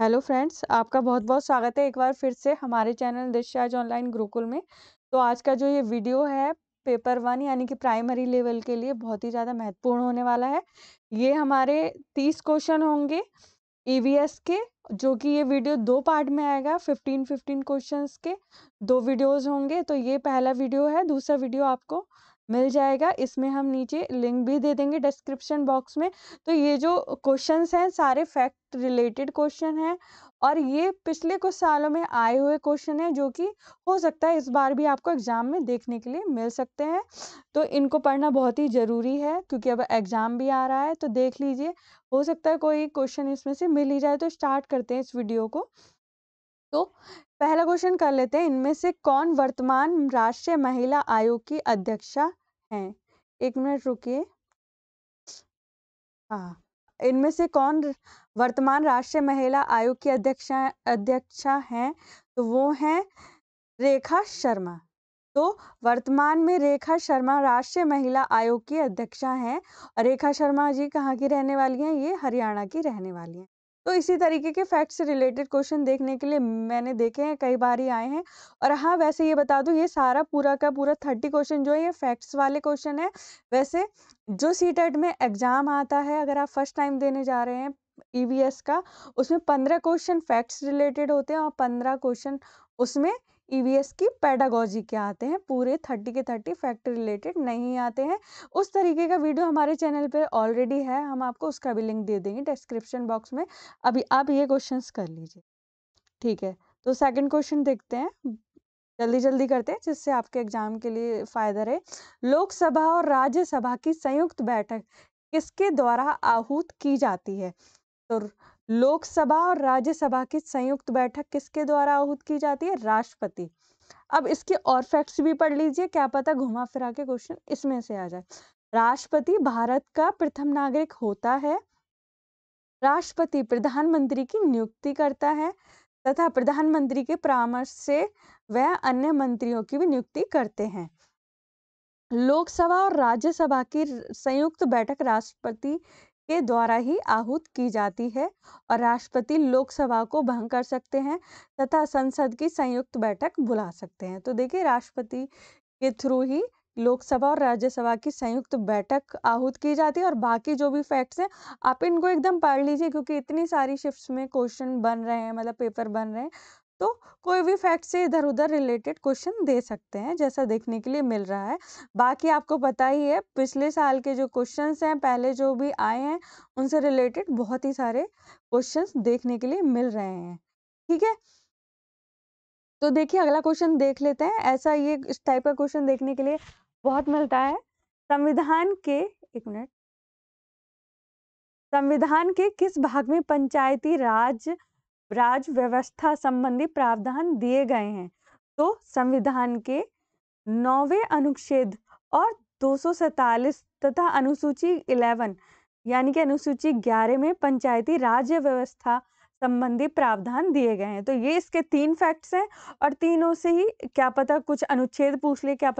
Hello friends आपका बहुत बहुत स्वागत है एक बार फिर से हमारे चैनल दिशाज ऑनलाइन गुरुकुल में तो आज का जो ये वीडियो है पेपर वन यानी कि प्राइमरी लेवल के लिए बहुत ही ज़्यादा महत्वपूर्ण होने वाला है ये हमारे तीस क्वेश्चन होंगे ईवीएस e के जो कि ये वीडियो दो पार्ट में आएगा फिफ्टीन फिफ्टीन क्वेश्चन के दो वीडियोज होंगे तो ये पहला वीडियो है दूसरा वीडियो आपको मिल जाएगा इसमें हम नीचे लिंक भी दे देंगे डिस्क्रिप्शन बॉक्स में तो ये जो क्वेश्चंस हैं सारे फैक्ट रिलेटेड क्वेश्चन हैं और ये पिछले कुछ सालों में आए हुए क्वेश्चन हैं जो कि हो सकता है इस बार भी आपको एग्ज़ाम में देखने के लिए मिल सकते हैं तो इनको पढ़ना बहुत ही ज़रूरी है क्योंकि अब एग्ज़ाम भी आ रहा है तो देख लीजिए हो सकता है कोई क्वेश्चन इसमें से मिल ही जाए तो स्टार्ट करते हैं इस वीडियो को तो पहला क्वेश्चन कर लेते हैं इनमें से कौन वर्तमान राष्ट्रीय महिला आयोग की अध्यक्षा हैं एक मिनट रुकिए हाँ इनमें से कौन वर्तमान राष्ट्रीय महिला आयोग की अध्यक्षा अध्यक्षा हैं तो वो हैं रेखा शर्मा तो वर्तमान में रेखा शर्मा राष्ट्रीय महिला आयोग की अध्यक्षा हैं और रेखा शर्मा जी कहाँ की रहने वाली हैं ये हरियाणा की रहने वाली हैं तो इसी तरीके के फैक्ट्स से रिलेटेड क्वेश्चन देखने के लिए मैंने देखे हैं कई बार ही आए हैं और हाँ वैसे ये बता दूँ ये सारा पूरा का पूरा थर्टी क्वेश्चन जो है ये फैक्ट्स वाले क्वेश्चन है वैसे जो सी टेट e में एग्ज़ाम आता है अगर आप फर्स्ट टाइम देने जा रहे हैं ई e का उसमें पंद्रह क्वेश्चन फैक्ट्स रिलेटेड होते हैं और पंद्रह क्वेश्चन उसमें ईवीएस e की पैडागोजी के आते हैं पूरे थर्टी के थर्टी फैक्ट रिलेटेड नहीं आते हैं उस तरीके का वीडियो हमारे चैनल पे ऑलरेडी है हम आपको उसका भी लिंक दे देंगे डिस्क्रिप्शन बॉक्स में अभी आप ये क्वेश्चन कर लीजिए ठीक है तो सेकंड क्वेश्चन देखते हैं जल्दी जल्दी करते हैं जिससे आपके एग्जाम के लिए फ़ायदा रहे लोकसभा और राज्यसभा की संयुक्त बैठक किसके द्वारा आहूत की जाती है तो लोकसभा और राज्यसभा की संयुक्त बैठक किसके द्वारा आहूत की जाती है राष्ट्रपति अब इसके और फैक्ट्स भी पढ़ लीजिए क्या पता घुमा फिरा के क्वेश्चन इसमें से आ जाए राष्ट्रपति भारत का प्रथम नागरिक होता है राष्ट्रपति प्रधानमंत्री की नियुक्ति करता है तथा प्रधानमंत्री के परामर्श से वह अन्य मंत्रियों की भी नियुक्ति करते हैं लोकसभा और राज्यसभा की संयुक्त बैठक राष्ट्रपति के द्वारा ही आहूत की जाती है और राष्ट्रपति लोकसभा को भंग कर सकते हैं तथा संसद की संयुक्त बैठक बुला सकते हैं तो देखिए राष्ट्रपति के थ्रू ही लोकसभा और राज्यसभा की संयुक्त बैठक आहूत की जाती है और बाकी जो भी फैक्ट्स हैं आप इनको एकदम पढ़ लीजिए क्योंकि इतनी सारी शिफ्ट्स में क्वेश्चन बन रहे हैं मतलब पेपर बन रहे हैं तो कोई भी फैक्ट से इधर उधर रिलेटेड क्वेश्चन दे सकते हैं जैसा देखने के लिए मिल रहा है बाकी आपको पता ही है पिछले साल के जो क्वेश्चंस हैं पहले जो भी आए हैं उनसे रिलेटेड बहुत ही सारे क्वेश्चंस देखने के लिए मिल रहे हैं ठीक है तो देखिए अगला क्वेश्चन देख लेते हैं ऐसा ये इस टाइप का क्वेश्चन देखने के लिए बहुत मिलता है संविधान के एक मिनट संविधान के किस भाग में पंचायती राज राज व्यवस्था संबंधी प्रावधान दिए गए हैं तो संविधान के नौवे अनुच्छेद और दो तथा अनुसूची 11 यानी कि अनुसूची 11 में पंचायती राज्य व्यवस्था संबंधी प्रावधान दिए गए हैं तो ये इसके तीन फैक्ट्स हैं और तीनों से ही क्या पता कुछ अनुच्छेद पूछ ले क्या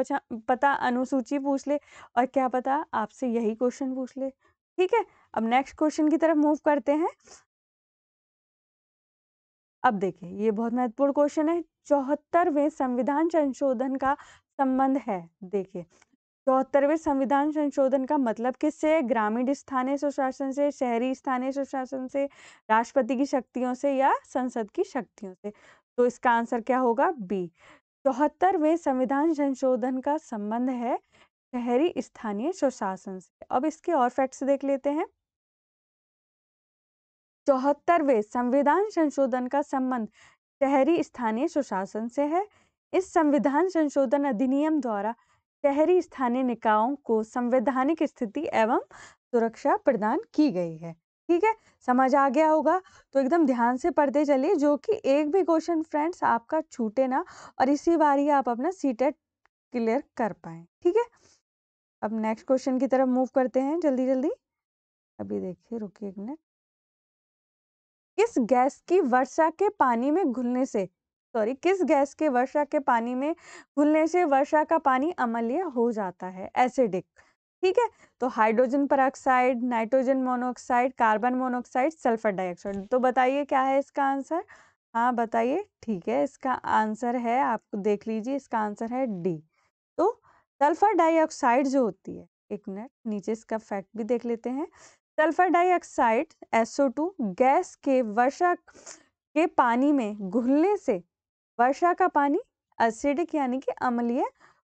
पता अनुसूची पूछ ले और क्या पता आपसे यही क्वेश्चन पूछ ले ठीक है अब नेक्स्ट क्वेश्चन की तरफ मूव करते हैं अब देखिए ये बहुत महत्वपूर्ण क्वेश्चन है चौहत्तरवें संविधान संशोधन का संबंध है देखिए चौहत्तरवें संविधान संशोधन का मतलब किससे ग्रामीण स्थानीय सुशासन से शहरी स्थानीय सुशासन से राष्ट्रपति की शक्तियों से या संसद की शक्तियों से तो इसका आंसर क्या होगा बी चौहत्तरवें संविधान संशोधन का संबंध है शहरी स्थानीय सुशासन से अब इसके और फैक्ट्स देख लेते हैं चौहत्तरवें संविधान संशोधन का संबंध शहरी स्थानीय सुशासन से है इस संविधान संशोधन अधिनियम द्वारा शहरी स्थानीय निकायों को संवैधानिक स्थिति एवं सुरक्षा प्रदान की गई है ठीक है समझ आ गया होगा तो एकदम ध्यान से पढ़ते चलिए जो कि एक भी क्वेश्चन फ्रेंड्स आपका छूटे ना और इसी बार ही आप अपना सी क्लियर कर पाए ठीक है अब नेक्स्ट क्वेश्चन की तरफ मूव करते हैं जल्दी जल्दी अभी देखिए रुकिए एक मिनट किस गैस की वर्षा के पानी में घुलने से सॉरी किस गैस के वर्षा के पानी में घुलने से वर्षा का पानी अमल्य हो जाता है एसिडिक ठीक है तो हाइड्रोजन पर nitrogen monoxide carbon monoxide sulphur dioxide तो बताइए क्या है इसका आंसर हाँ बताइए ठीक है इसका आंसर है आप देख लीजिए इसका आंसर है डी तो सल्फर डाइऑक्साइड जो होती है एक मिनट नीचे इसका फैक्ट भी देख लेते हैं सल्फर डाइऑक्साइड SO2 गैस के वर्षा के पानी में घुलने से वर्षा का पानी एसिडिक यानी कि अम्लीय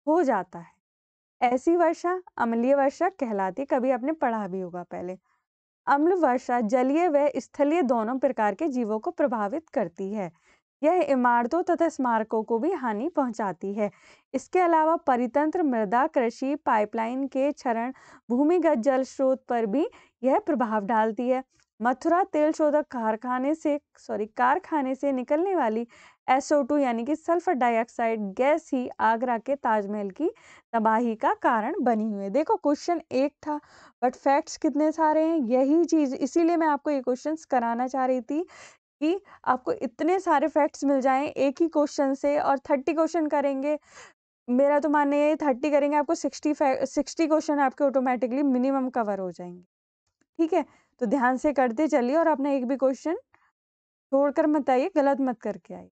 हो जाता है ऐसी वर्षा अम्लीय वर्षा कहलाती कभी आपने पढ़ा भी होगा पहले अम्ल वर्षा जलीय व स्थलीय दोनों प्रकार के जीवों को प्रभावित करती है यह इमारतों तथा स्मारकों को भी हानि पहुंचाती है इसके अलावा परितंत्र मृदा कृषि पाइपलाइन के क्षरण भूमिगत जल स्रोत पर भी यह प्रभाव डालती है मथुरा तेल शोधक कारखाने से सॉरी कारखाने से निकलने वाली एसओ टू यानी कि सल्फर डाइऑक्साइड गैस ही आगरा के ताजमहल की तबाही का कारण बनी हुई है देखो क्वेश्चन एक था बट फैक्ट्स कितने सारे हैं यही चीज़ इसीलिए मैं आपको ये क्वेश्चंस कराना चाह रही थी कि आपको इतने सारे फैक्ट्स मिल जाएं एक ही क्वेश्चन से और थर्टी क्वेश्चन करेंगे मेरा तो मानना ये थर्टी करेंगे आपको सिक्सटी सिक्सटी क्वेश्चन आपके ऑटोमेटिकली मिनिमम कवर हो जाएंगे ठीक है तो ध्यान से करते चलिए और अपना एक भी क्वेश्चन छोड़कर मत आइए गलत मत करके आइए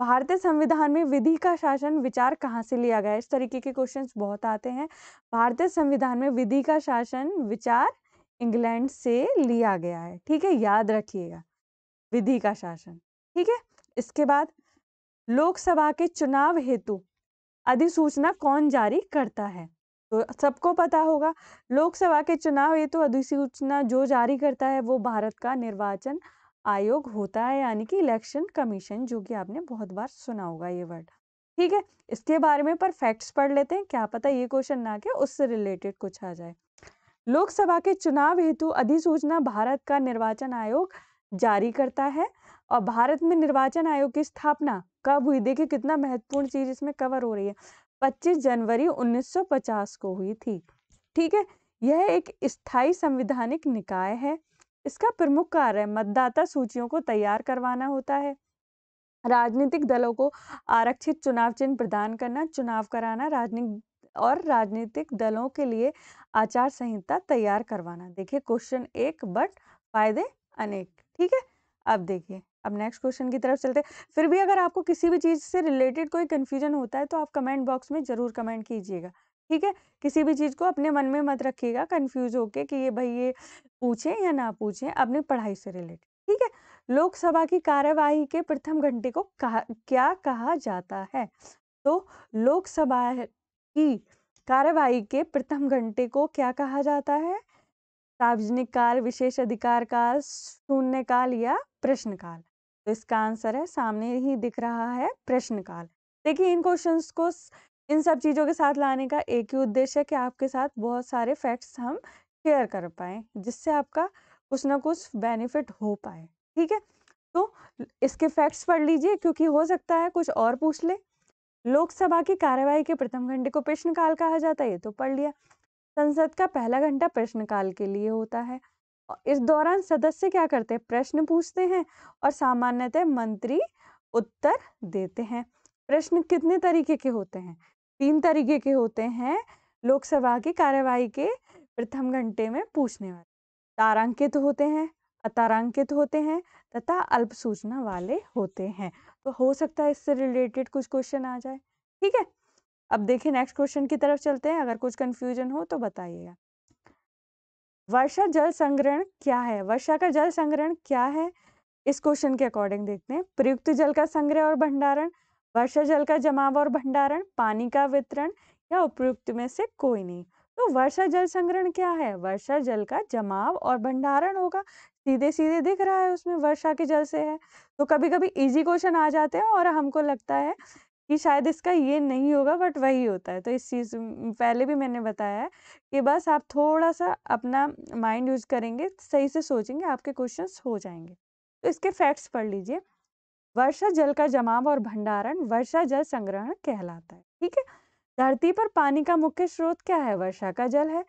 भारतीय संविधान में विधि का शासन विचार कहाँ से लिया गया इस तरीके के क्वेश्चंस बहुत आते हैं भारतीय संविधान में विधि का शासन विचार इंग्लैंड से लिया गया है ठीक है याद रखिएगा विधि का शासन ठीक है इसके बाद लोकसभा के चुनाव हेतु अधिसूचना कौन जारी करता है तो सबको पता होगा लोकसभा के चुनाव हेतु अधिसूचना जो जारी करता है वो भारत का निर्वाचन आयोग होता है यानी कि इलेक्शन कमीशन जो कि आपने बहुत बार सुना होगा ये वर्ड ठीक है इसके बारे में पर फैक्ट्स पढ़ लेते हैं क्या पता ये क्वेश्चन ना के उससे रिलेटेड कुछ आ जाए लोकसभा के चुनाव हेतु अधिसूचना भारत का निर्वाचन आयोग जारी करता है और भारत में निर्वाचन आयोग की स्थापना कब हुई देखिए कितना महत्वपूर्ण चीज़ इसमें कवर हो रही है पच्चीस जनवरी 1950 को हुई थी ठीक है यह एक स्थायी संविधानिक निकाय है इसका प्रमुख कार्य मतदाता सूचियों को तैयार करवाना होता है राजनीतिक दलों को आरक्षित चुनाव चिन्ह प्रदान करना चुनाव कराना राजनीतिक और राजनीतिक दलों के लिए आचार संहिता तैयार करवाना देखिए क्वेश्चन एक बट फायदे अनेक ठीक है अब देखिए अब नेक्स्ट क्वेश्चन की तरफ चलते हैं फिर भी अगर आपको किसी भी चीज़ से रिलेटेड कोई कन्फ्यूजन होता है तो आप कमेंट बॉक्स में ज़रूर कमेंट कीजिएगा ठीक है किसी भी चीज़ को अपने मन में मत रखिएगा कन्फ्यूज होके कि ये भाई ये पूछें या ना पूछें अपनी पढ़ाई से रिलेटेड ठीक है लोकसभा की कार्यवाही के प्रथम घंटे को कहा क्या कहा जाता है तो लोकसभा की कार्यवाही के प्रथम घंटे को क्या कहा जाता है सार्वजनिक काल विशेष अधिकार काल शून्य काल या प्रश्न काल तो इसका आंसर है सामने ही दिख रहा है प्रश्न काल देखिए इन क्वेश्चन को इन सब चीज़ों के साथ लाने का एक ही उद्देश्य है कि आपके साथ बहुत सारे फैक्ट्स हम शेयर कर पाएँ जिससे आपका कुछ ना कुछ बेनिफिट हो पाए ठीक है तो इसके फैक्ट्स पढ़ लीजिए क्योंकि हो सकता है कुछ और पूछ ले लोकसभा की कार्यवाही के प्रथम घंटे को प्रश्नकाल कहा जाता है ये तो पढ़ लिया संसद का पहला घंटा प्रश्नकाल के लिए होता है इस दौरान सदस्य क्या करते हैं प्रश्न पूछते हैं और सामान्यतः मंत्री उत्तर देते हैं प्रश्न कितने तरीके के होते हैं तीन तरीके के होते हैं लोकसभा की कार्यवाही के प्रथम घंटे में पूछने वाले तारांकित होते हैं अतारांकित होते हैं तथा अल्प सूचना वाले होते हैं तो हो सकता है इससे रिलेटेड कुछ क्वेश्चन आ जाए ठीक है अब देखिए नेक्स्ट क्वेश्चन की तरफ चलते हैं अगर कुछ कंफ्यूजन हो तो बताइएगा वर्षा जल संग्रहण क्या है वर्षा का जल संग्रहण क्या है इस क्वेश्चन के अकॉर्डिंग देखते हैं प्रयुक्त जल का संग्रह और भंडारण वर्षा जल का जमाव और भंडारण पानी का वितरण या उपयुक्त में से कोई नहीं तो वर्षा जल संग्रहण क्या है वर्षा जल का जमाव और भंडारण होगा सीधे सीधे दिख रहा है उसमें वर्षा के जल से है तो कभी कभी इजी क्वेश्चन आ जाते हैं और हमको लगता है कि शायद इसका ये नहीं होगा बट वही होता है तो इस चीज़ पहले भी मैंने बताया है कि बस आप थोड़ा-सा अपना माइंड यूज़ करेंगे, सही से सोचेंगे, आपके क्वेश्चन हो जाएंगे तो इसके फैक्ट्स पढ़ लीजिए। वर्षा जल का जमाव और भंडारण वर्षा जल संग्रहण कहलाता है, ठीक है? धरती पर पानी का मुख्य स्रोत क्या है? वर्षा का जल है।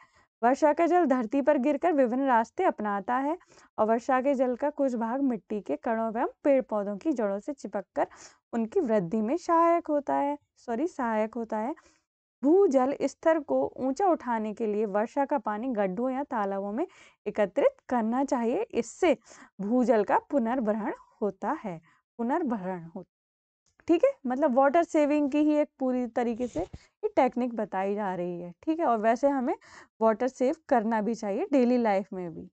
वर्षा का जल धरती पर गिरकर विभिन्न रास्ते अपनाता है और वर्षा के जल का कुछ भाग मिट्टी के कणों एवं पेड़ पौधों की जड़ों से चिपककर उनकी वृद्धि में सहायक होता है सॉरी सहायक होता है भूजल स्तर को ऊंचा उठाने के लिए वर्षा का पानी गड्ढों या तालाबों में एकत्रित करना चाहिए इससे भूजल का पुनर्भरण होता है पुनर्भरण होता ठीक है मतलब वाटर सेविंग की ही एक पूरी तरीके से टेक्निक बताई जा रही है ठीक है और वैसे हमें वाटर सेव करना भी चाहिए डेली लाइफ में भी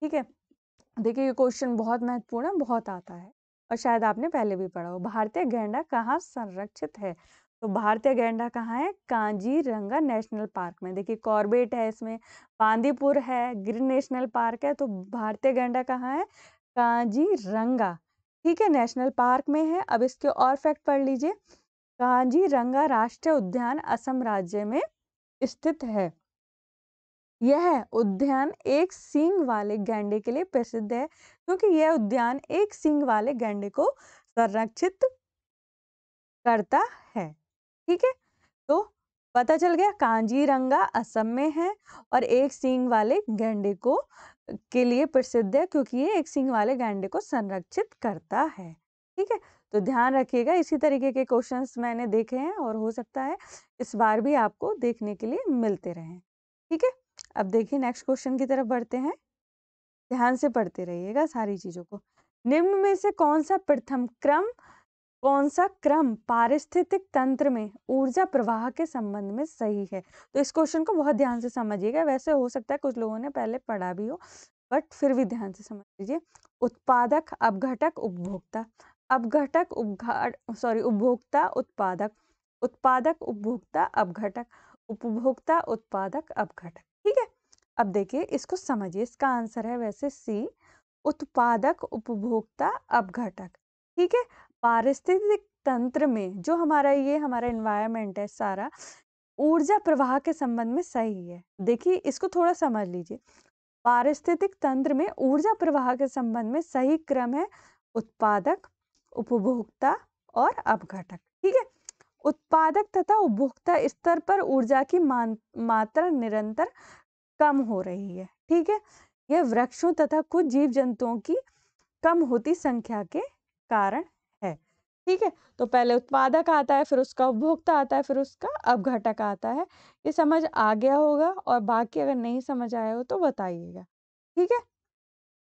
ठीक है देखिए ये क्वेश्चन बहुत महत्वपूर्ण है बहुत आता है और शायद आपने पहले भी पढ़ा हो भारतीय गेंडा कहाँ संरक्षित है तो भारतीय गेंडा कहाँ है कांजीरंगा नेशनल पार्क में देखिए कॉर्बेट है इसमें बांदीपुर है ग्रीन नेशनल पार्क है तो भारतीय गेंडा कहाँ है कांजीरंगा ठीक है नेशनल पार्क में है अब इसके और फैक्ट पढ़ लीजिए रंगा राष्ट्रीय उद्यान असम राज्य में स्थित है यह उद्यान एक सींग वाले गैंडे के लिए प्रसिद्ध है क्योंकि यह उद्यान एक सींग वाले गैंडे को संरक्षित करता है ठीक है तो पता चल गया कांजी रंगा असम में है और एक सींग वाले गैंडे को के लिए प्रसिद्ध है क्योंकि ये एक सींग वाले गैंडे को संरक्षित करता है ठीक है तो ध्यान रखिएगा इसी तरीके के क्वेश्चंस मैंने देखे हैं और हो सकता है इस बार भी आपको देखने के लिए मिलते रहें ठीक है अब देखिए नेक्स्ट क्वेश्चन की तरफ बढ़ते हैं ध्यान से पढ़ते रहिएगा सारी चीज़ों को निम्न में से कौन सा प्रथम क्रम कौन सा क्रम पारिस्थितिक तंत्र में ऊर्जा प्रवाह के संबंध में सही है तो इस क्वेश्चन को बहुत ध्यान से समझिएगा वैसे हो सकता है कुछ लोगों ने पहले पढ़ा भी हो बट फिर भी ध्यान से समझ लीजिए उत्पादक अपघटक उपभोक्ता अपघटक उपघाट सॉरी उपभोक्ता उत्पादक उत्पादक उपभोक्ता अपघटक उपभोक्ता उत्पादक अपघटक ठीक है अब देखिए इसको समझिए इसका आंसर है वैसे सी उत्पादक उपभोक्ता अपघटक ठीक है पारिस्थितिक तंत्र में जो हमारा ये हमारा इन्वायरमेंट है सारा ऊर्जा प्रवाह के संबंध में सही है देखिए इसको थोड़ा समझ लीजिए पारिस्थितिक तंत्र में ऊर्जा प्रवाह के संबंध में सही क्रम है उत्पादक उपभोक्ता और अपघटक ठीक है उत्पादक तथा उपभोक्ता स्तर पर ऊर्जा की मान मात्रा निरंतर कम हो रही है ठीक है यह वृक्षों तथा कुछ जीव जंतुओं की कम होती संख्या के कारण है ठीक है तो पहले उत्पादक आता है फिर उसका उपभोक्ता आता है फिर उसका अपघटक आता है ये समझ आ गया होगा और बाकी अगर नहीं समझ आया हो तो बताइएगा ठीक है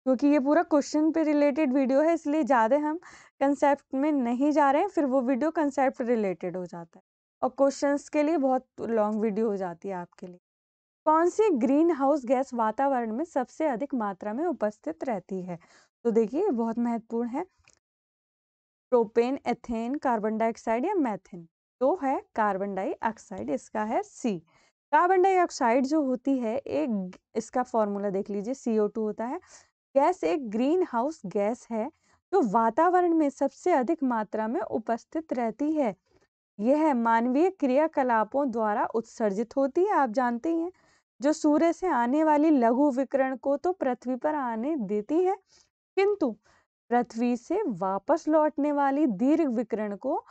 क्योंकि ये पूरा क्वेश्चन पे रिलेटेड वीडियो है इसलिए ज़्यादा हम कंसेप्ट में नहीं जा रहे हैं फिर वो वीडियो कंसेप्ट रिलेटेड हो जाता है और क्वेश्चंस के लिए बहुत लॉन्ग वीडियो हो जाती है आपके लिए कौन सी ग्रीन हाउस गैस वातावरण में सबसे अधिक मात्रा में उपस्थित रहती है तो देखिए बहुत महत्वपूर्ण है प्रोपेन एथेन कार्बन डाइऑक्साइड या मैथिन तो है कार्बन डाइऑक्साइड इसका है सी कार्बन डाइऑक्साइड जो होती है एक इसका फॉर्मूला देख लीजिए सी होता है गैस एक ग्रीन हाउस गैस है जो वातावरण में सबसे अधिक मात्रा में उपस्थित रहती है यह मानवीय क्रियाकलापों द्वारा उत्सर्जित होती है आप जानते हैं जो सूर्य से आने वाली लघु विकरण को तो पृथ्वी पर आने देती है किंतु पृथ्वी से वापस लौटने वाली दीर्घ विकरण को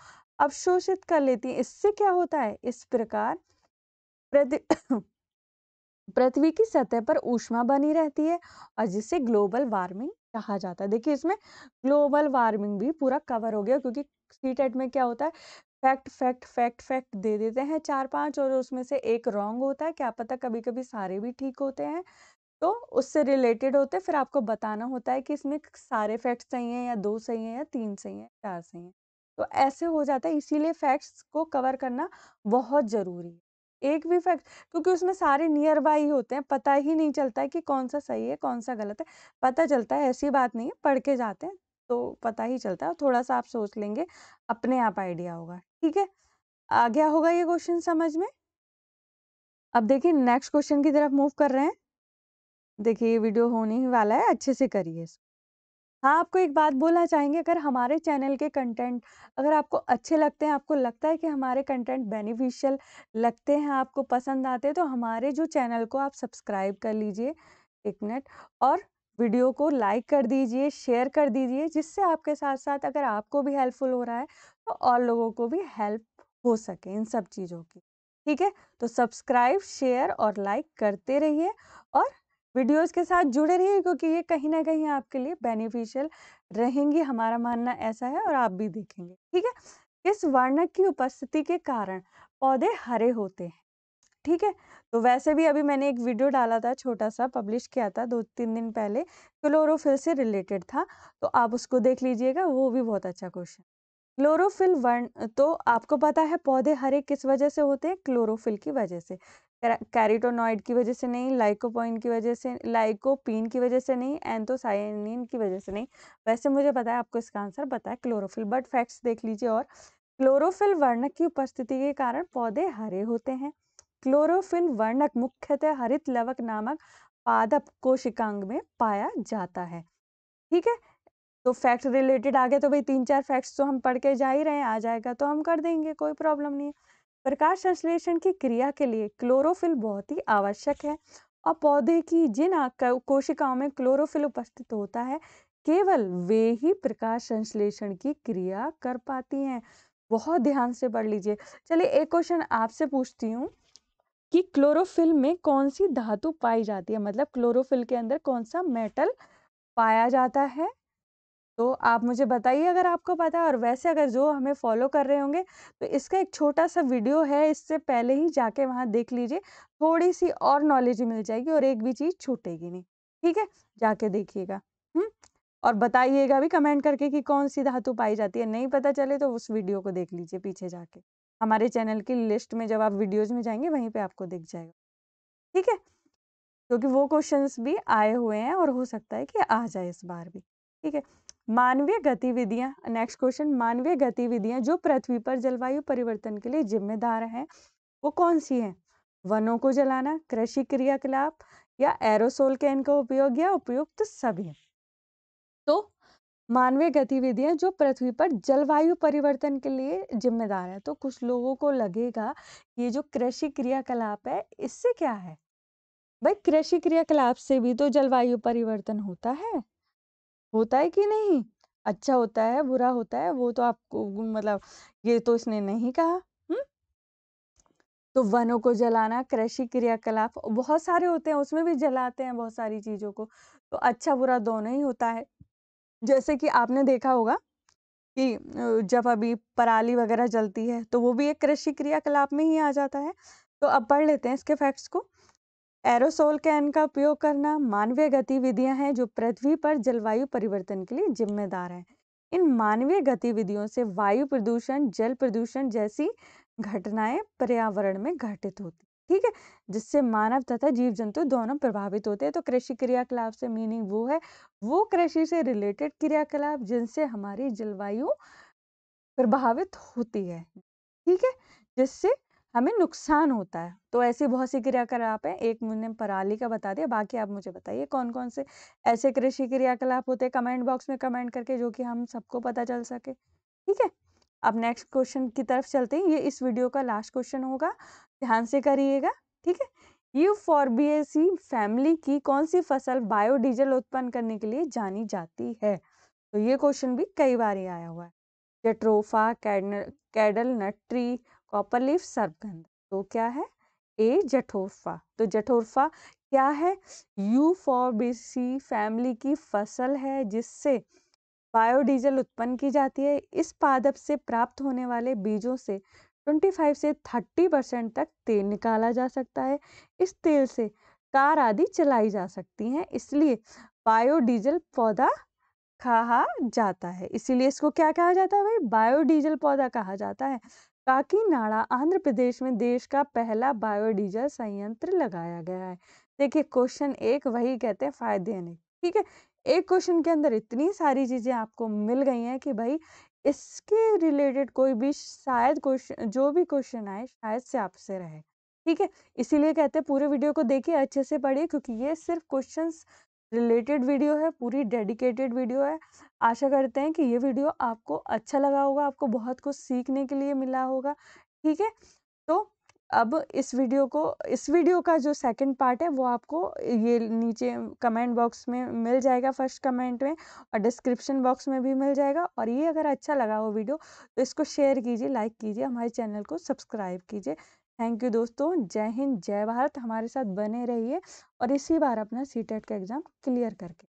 अवशोषित कर लेती है इससे क्या होता है इस प्रकार पृथ्वी की सतह पर ऊष्मा बनी रहती है और जिसे ग्लोबल वार्मिंग कहा जाता है देखिए इसमें ग्लोबल वार्मिंग भी पूरा कवर हो गया क्योंकि सी टेट में क्या होता है फैक्ट फैक्ट फैक्ट फैक्ट दे देते हैं चार पांच और उसमें से एक रॉन्ग होता है क्या पता कभी कभी सारे भी ठीक होते हैं तो उससे रिलेटेड होते फिर आपको बताना होता है कि इसमें सारे फैक्ट्स सही हैं या दो सही हैं या तीन सही हैं चार सही हैं तो ऐसे हो जाता है इसीलिए फैक्ट्स को कवर करना बहुत ज़रूरी है एक भी फैक्ट क्योंकि उसमें सारे नियर बाय ही होते हैं पता ही नहीं चलता है कि कौन सा सही है कौन सा गलत है पता चलता है ऐसी बात नहीं है पढ़ के जाते हैं तो पता ही चलता है थोड़ा सा आप सोच लेंगे अपने आप आइडिया होगा ठीक है आ गया होगा ये क्वेश्चन समझ में अब देखिए नेक्स्ट क्वेश्चन की तरफ मूव कर रहे हैं देखिए ये वीडियो होने ही वाला है अच्छे से करिए इसको हाँ, आपको एक बात बोलना चाहेंगे अगर हमारे चैनल के कंटेंट अगर आपको अच्छे लगते हैं, आपको लगता है कि हमारे कंटेंट बेनिफिशियल लगते हैं, आपको पसंद आते हैं तो हमारे जो चैनल को आप सब्सक्राइब कर लीजिए, एक मिनट और वीडियो को लाइक कर दीजिए, शेयर कर दीजिए जिससे आपके साथ-साथ अगर आपको भी हेल्पफुल हो रहा है, तो और लोगों को भी हेल्प हो सके इन सब चीज़ों की। ठीक है? तो सब्सक्राइब, शेयर और लाइक करते रहिए और वीडियोस के साथ जुड़े रहिए क्योंकि ये कहीं ना कहीं आपके लिए बेनिफिशियल रहेंगी हमारा मानना ऐसा है और आप भी देखेंगे ठीक है इस वर्णक की उपस्थिति के कारण पौधे हरे होते हैं ठीक है तो वैसे भी अभी मैंने एक वीडियो डाला था छोटा सा पब्लिश किया था दो तीन दिन पहले क्लोरोफिल से रिलेटेड था तो आप उसको देख लीजिएगा वो भी बहुत अच्छा क्वेश्चन क्लोरोफिल वर्ण तो आपको पता है पौधे हरे किस वजह से होते हैं क्लोरोफिल की वजह से कैरिटोनॉइड की वजह से नहीं लाइकोपोइन की वजह से लाइकोपिन की वजह से नहीं एंथोसाइनिन की वजह से नहीं वैसे मुझे पता है आपको इसका आंसर पता है क्लोरोफिल बट फैक्ट्स देख लीजिए और क्लोरोफिल वर्णक की उपस्थिति के कारण पौधे हरे होते हैं क्लोरोफिल वर्णक मुख्यतः हरित लवक नामक पादप कोशिकांग में पाया जाता है ठीक है तो फैक्ट रिलेटेड आ गया तो भाई तीन चार फैक्ट्स तो हम पढ़ के जा ही रहे हैं आ जाएगा तो हम कर देंगे कोई प्रॉब्लम नहीं है प्रकाश संश्लेषण की क्रिया के लिए क्लोरोफिल बहुत ही आवश्यक है और पौधे की जिन कोशिकाओं में क्लोरोफिल उपस्थित होता है केवल वे ही प्रकाश संश्लेषण की क्रिया कर पाती हैं बहुत ध्यान से पढ़ लीजिए चलिए एक क्वेश्चन आपसे पूछती हूँ कि क्लोरोफिल में कौन सी धातु पाई जाती है मतलब क्लोरोफिल के अंदर कौन सा मेटल पाया जाता है तो आप मुझे बताइए अगर आपको पता है और वैसे अगर जो हमें फ़ॉलो कर रहे होंगे तो इसका एक छोटा-सा वीडियो है इससे पहले ही जाके वहाँ देख लीजिए, थोड़ी-सी और नॉलेज मिल जाएगी और एक भी चीज़ छूटेगी नहीं, ठीक है? जाके देखिएगा, और बताइएगा भी कमेंट करके कि कौन-सी धातु पाई जाती है, नहीं पता चले तो उस वीडियो को देख लीजिए पीछे जाके। हमारे चैनल की लिस्ट में जब आप वीडियोज़ में जाएंगे वहीं पर आपको दिख जाएगा, ठीक है? क्योंकि वो क्वेश्चंस भी आए हुए हैं और हो सकता है कि आ जाए इस बार भी, ठीक है? मानवीय गतिविधियां नेक्स्ट क्वेश्चन मानवीय गतिविधियां जो पृथ्वी पर जलवायु परिवर्तन के लिए जिम्मेदार हैं वो कौन सी हैं वनों को जलाना कृषि क्रियाकलाप या एरोसोल के इनका उपयोग या उपयुक्त सभी तो मानवीय गतिविधियां जो पृथ्वी पर जलवायु परिवर्तन के लिए जिम्मेदार है तो कुछ लोगों को लगेगा ये जो कृषि क्रियाकलाप है इससे क्या है भाई कृषि क्रियाकलाप से भी तो जलवायु परिवर्तन होता है होता है कि नहीं अच्छा होता है बुरा होता है वो तो आपको मतलब ये तो इसने नहीं कहा हुँ? तो वनों को जलाना कृषि क्रियाकलाप बहुत सारे होते हैं उसमें भी जलाते हैं बहुत सारी चीज़ों को तो अच्छा बुरा दोनों ही होता है जैसे कि आपने देखा होगा कि जब अभी पराली वगैरह जलती है तो वो भी एक कृषि क्रियाकलाप में ही आ जाता है तो अब पढ़ लेते हैं इसके फैक्ट्स को एरोसोल कैन का उपयोग करना मानवीय गतिविधियां हैं जो पृथ्वी पर जलवायु परिवर्तन के लिए जिम्मेदार हैं इन मानवीय गतिविधियों से वायु प्रदूषण जल प्रदूषण जैसी घटनाएं पर्यावरण में घटित होती ठीक है जिससे मानव तथा जीव जंतु दोनों प्रभावित होते हैं तो कृषि क्रियाकलाप से मीनिंग वो है वो कृषि से रिलेटेड क्रियाकलाप जिनसे हमारी जलवायु प्रभावित होती है ठीक है जिससे हमें नुकसान होता है तो ऐसी बहुत सी क्रियाकलाप है एक मैंने पराली का बता दिया बाकी आप मुझे बताइए कौन कौन से ऐसे कृषि क्रियाकलाप होते हैं कमेंट बॉक्स में कमेंट करके जो कि हम सबको पता चल सके ठीक है अब नेक्स्ट क्वेश्चन की तरफ चलते हैं ये इस वीडियो का लास्ट क्वेश्चन होगा ध्यान से करिएगा ठीक है Euphorbiaceae family की कौन सी फसल बायोडीजल उत्पन्न करने के लिए जानी जाती है तो ये क्वेश्चन भी कई बार आया हुआ है jatropha candle nut tree copper leaf सर्पगंध तो क्या है ए जठोरफा तो जठोरफा क्या है यू फॉरबीसी फैमिली की फसल है जिससे बायोडीजल उत्पन्न की जाती है इस पादप से प्राप्त होने वाले बीजों से 25 से 30 परसेंट तक तेल निकाला जा सकता है इस तेल से कार आदि चलाई जा सकती हैं इसलिए बायोडीजल पौधा कहा जाता है इसीलिए इसको क्या कहा जाता है भाई बायोडीजल पौधा कहा जाता है काकीनाड़ा आंध्र प्रदेश में देश का पहला बायोडीजल संयंत्र लगाया गया है देखिए क्वेश्चन एक वही कहते हैं फायदे नहीं ठीक है एक क्वेश्चन के अंदर इतनी सारी चीज़ें आपको मिल गई हैं कि भाई इसके रिलेटेड कोई भी शायद क्वेश्चन जो भी क्वेश्चन आए शायद से आपसे रहे ठीक है इसीलिए कहते हैं पूरे वीडियो को देखिए अच्छे से पढ़िए क्योंकि ये सिर्फ क्वेश्चंस रिलेटेड वीडियो है पूरी डेडिकेटेड वीडियो है आशा करते हैं कि ये वीडियो आपको अच्छा लगा होगा आपको बहुत कुछ सीखने के लिए मिला होगा ठीक है तो अब इस वीडियो को इस वीडियो का जो सेकंड पार्ट है वो आपको ये नीचे कमेंट बॉक्स में मिल जाएगा फर्स्ट कमेंट में और डिस्क्रिप्शन बॉक्स में भी मिल जाएगा और ये अगर अच्छा लगा हो वीडियो तो इसको शेयर कीजिए लाइक कीजिए हमारे चैनल को सब्सक्राइब कीजिए थैंक यू दोस्तों जय हिंद जय भारत हमारे साथ बने रहिए और इसी बार अपना सी टेट e का एग्ज़ाम क्लियर करके